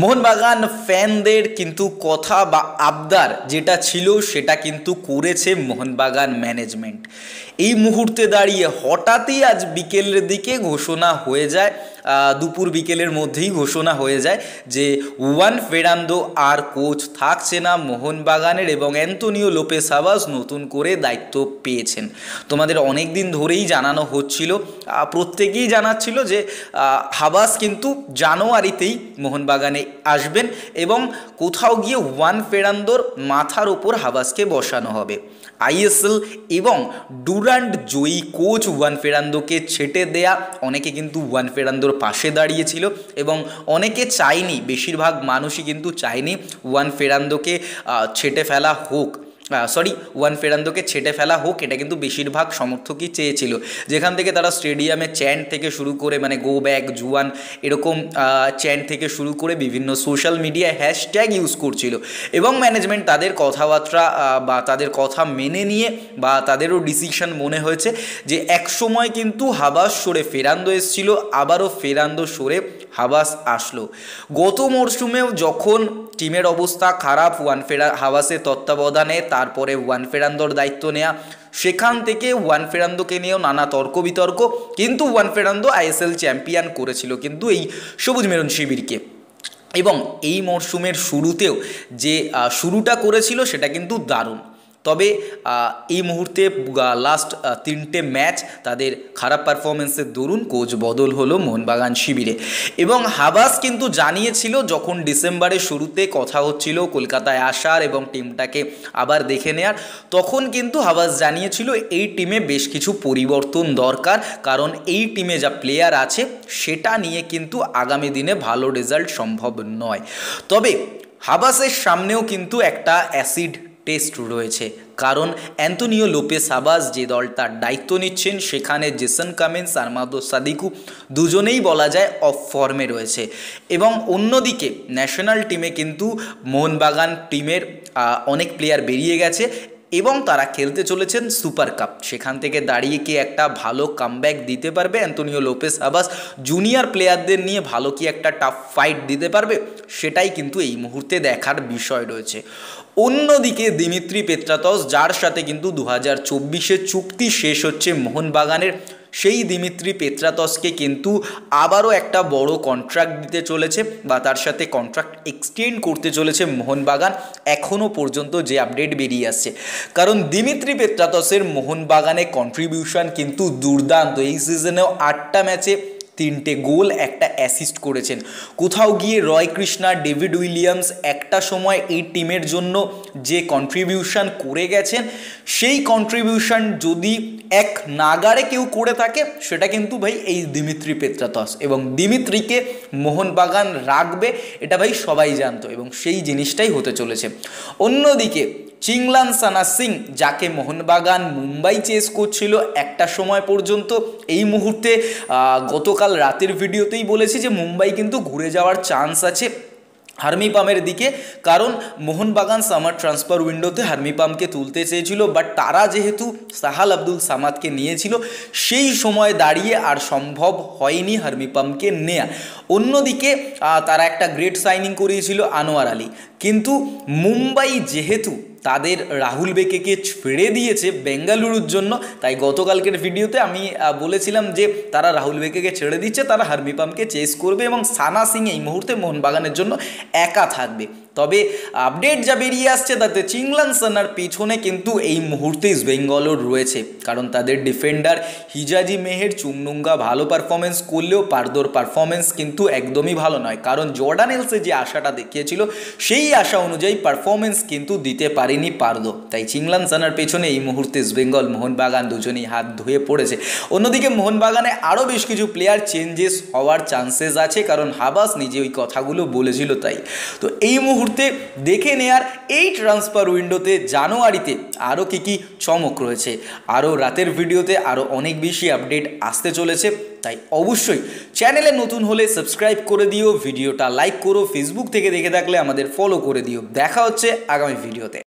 মোহনবাগান ফ্যানদের কিন্তু কথা বা আবদার যেটা ছিল সেটা কিন্তু করেছে মোহনবাগান ম্যানেজমেন্ট এই মুহূর্তে দাঁড়িয়ে হঠাৎই আজ বিকেলের দিকে ঘোষণা হয়ে যায় দুপুর বিকেলের মধ্যেই ঘোষণা হয়ে যায় যে ওয়ান ফেরান্দো আর কোচ থাকছে না মোহনবাগানের এবং অ্যান্তোনিও লোপে সাবাস নতুন করে দায়িত্ব পেয়েছেন তোমাদের অনেক দিন ধরেই জানানো হচ্ছিল প্রত্যেকেই জানাচ্ছিল যে হাবাস কিন্তু জানুয়ারিতেই মোহনবাগানে আসবেন এবং কোথাও গিয়ে ওয়ান ফেরান্দোর মাথার ওপর হাবাসকে বসানো হবে আইএসএল এবং ডুরান্ড জয়ী কোচ ওয়ান ফেরান্দোকে ছেটে দেয়া অনেকে কিন্তু ওয়ান ফেরান্দোর এগুলোর পাশে দাঁড়িয়েছিল এবং অনেকে চায়নি বেশিরভাগ মানুষই কিন্তু চায়নি ওয়ান ফেরান্দোকে ছেটে ফেলা হোক সরি ওয়ান ফেরান্দোকে ছেটে ফেলা হোক এটা কিন্তু বেশিরভাগ সমর্থকই চেয়েছিল যেখান থেকে তারা স্টেডিয়ামে চ্যান্ট থেকে শুরু করে মানে গো ব্যাক জুয়ান এরকম চ্যান্ট থেকে শুরু করে বিভিন্ন সোশ্যাল মিডিয়া হ্যাশট্যাগ ইউজ করছিল এবং ম্যানেজমেন্ট তাদের কথাবার্তা বা তাদের কথা মেনে নিয়ে বা তাদেরও ডিসিশন মনে হয়েছে যে এক সময় কিন্তু হাবাস সরে ফেরান্দো এসেছিল আবারও ফেরান্দো সরে হাবাস আসলো গত মরশুমেও যখন টিমের অবস্থা খারাপ ওয়ান ফেরা হাবাসের তত্ত্বাবধানে তারপরে ওয়ান ফেরান্দর দায়িত্ব নেয়া সেখান থেকে ওয়ান ফেরান্দোকে নিয়েও নানা তর্ক বিতর্ক কিন্তু ওয়ান ফেরান্দো আইএসএল চ্যাম্পিয়ন করেছিল কিন্তু এই সবুজ মেরুন শিবিরকে এবং এই মরশুমের শুরুতেও যে শুরুটা করেছিল সেটা কিন্তু দারুণ তবে এই মুহূর্তে লাস্ট তিনটে ম্যাচ তাদের খারাপ পারফরমেন্সের দরুন কোচ বদল হলো মোহনবাগান শিবিরে এবং হাবাস কিন্তু জানিয়েছিল যখন ডিসেম্বরের শুরুতে কথা হচ্ছিল কলকাতায় আসার এবং টিমটাকে আবার দেখে নেয়ার তখন কিন্তু হাবাস জানিয়েছিল এই টিমে বেশ কিছু পরিবর্তন দরকার কারণ এই টিমে যা প্লেয়ার আছে সেটা নিয়ে কিন্তু আগামী দিনে ভালো রেজাল্ট সম্ভব নয় তবে হাবাসের সামনেও কিন্তু একটা অ্যাসিড টেস্ট রয়েছে কারণ অ্যান্তোনিও লোপে সাবাস যে দল তার দায়িত্ব নিচ্ছেন সেখানে জেসন কামেন্স আর মাদো সাদিকু দুজনেই বলা যায় অফ ফর্মে রয়েছে এবং অন্যদিকে ন্যাশনাল টিমে কিন্তু মোহনবাগান টিমের অনেক প্লেয়ার বেরিয়ে গেছে এবং তারা খেলতে চলেছেন সুপার কাপ সেখান থেকে দাঁড়িয়ে কি একটা ভালো কামব্যাক দিতে পারবে অ্যান্তোনিও লোপেস আবাস জুনিয়র প্লেয়ারদের নিয়ে ভালো কি একটা টাফ ফাইট দিতে পারবে সেটাই কিন্তু এই মুহূর্তে দেখার বিষয় রয়েছে অন্যদিকে দিমিত্রি পেত্রাতস যার সাথে কিন্তু দু হাজার চব্বিশে চুক্তি শেষ হচ্ছে মোহনবাগানের সেই দিমিত্রি পেত্রাতসকে কিন্তু আবারও একটা বড় কন্ট্রাক্ট দিতে চলেছে বা তার সাথে কন্ট্রাক্ট এক্সটেন্ড করতে চলেছে মোহনবাগান এখনও পর্যন্ত যে আপডেট বেরিয়ে আসছে কারণ দিমিত্রি পেত্রাতসের মোহনবাগানে কন্ট্রিবিউশন কিন্তু দুর্দান্ত এই সিজনেও আটটা ম্যাচে তিনটে গোল একটা অ্যাসিস্ট করেছেন কোথাও গিয়ে রয় কৃষ্ণা ডেভিড উইলিয়ামস একটা সময় এই টিমের জন্য যে কন্ট্রিবিউশন করে গেছেন সেই কন্ট্রিবিউশন যদি এক নাগারে কেউ করে থাকে সেটা কিন্তু ভাই এই দিমিত্রি পেত্রাতস এবং দিমিত্রিকে মোহনবাগান রাখবে এটা ভাই সবাই জানতো এবং সেই জিনিসটাই হতে চলেছে অন্যদিকে চিংলান সানা সিং যাকে মোহনবাগান মুম্বাই চেস করছিল একটা সময় পর্যন্ত এই মুহূর্তে গতকাল রাতের ভিডিওতেই বলেছি যে মুম্বাই কিন্তু ঘুরে যাওয়ার চান্স আছে হার্মি পামের দিকে কারণ মোহনবাগান সামার ট্রান্সফার উইন্ডোতে হার্মি পামকে তুলতে চেয়েছিল বাট তারা যেহেতু সাহাল আব্দুল সামাদকে নিয়েছিল সেই সময় দাঁড়িয়ে আর সম্ভব হয়নি হার্মি পামকে নেয়া অন্যদিকে তারা একটা গ্রেট সাইনিং করিয়েছিল আনোয়ার আলী কিন্তু মুম্বাই যেহেতু তাদের রাহুল বেকেকে ছেড়ে দিয়েছে বেঙ্গালুরুর জন্য তাই গতকালকের ভিডিওতে আমি বলেছিলাম যে তারা রাহুল বেকেকে ছেড়ে দিচ্ছে তারা হারমিপামকে চেস করবে এবং সানা সিং এই মুহূর্তে মোহনবাগানের জন্য একা থাকবে তবে আপডেট যা বেরিয়ে আসছে তাতে চিংলান সানার পিছনে কিন্তু এই মুহূর্তে ইস্টবেঙ্গলও রয়েছে কারণ তাদের ডিফেন্ডার হিজাজি মেহের চুমনুঙ্গা ভালো পারফরমেন্স করলেও পারদোর পারফরমেন্স কিন্তু একদমই ভালো নয় কারণ জর্ডান এলসে যে আশাটা দেখিয়েছিল সেই আশা অনুযায়ী পারফরমেন্স কিন্তু দিতে পারেনি পারদো তাই চিংলান সানার পেছনে এই মুহূর্তে ইস্টবেঙ্গল মোহনবাগান দুজনেই হাত ধুয়ে পড়েছে অন্যদিকে মোহনবাগানে আরও বেশ কিছু প্লেয়ার চেঞ্জেস হওয়ার চান্সেস আছে কারণ হাবাস নিজে ওই কথাগুলো বলেছিল তাই তো এই মুহূর্তে মুহূর্তে দেখে নেয়ার এই ট্রান্সফার উইন্ডোতে জানুয়ারিতে আরও কী কী চমক রয়েছে আরও রাতের ভিডিওতে আরও অনেক বেশি আপডেট আসতে চলেছে তাই অবশ্যই চ্যানেলে নতুন হলে সাবস্ক্রাইব করে দিও ভিডিওটা লাইক করো ফেসবুক থেকে দেখে থাকলে আমাদের ফলো করে দিও দেখা হচ্ছে আগামী ভিডিওতে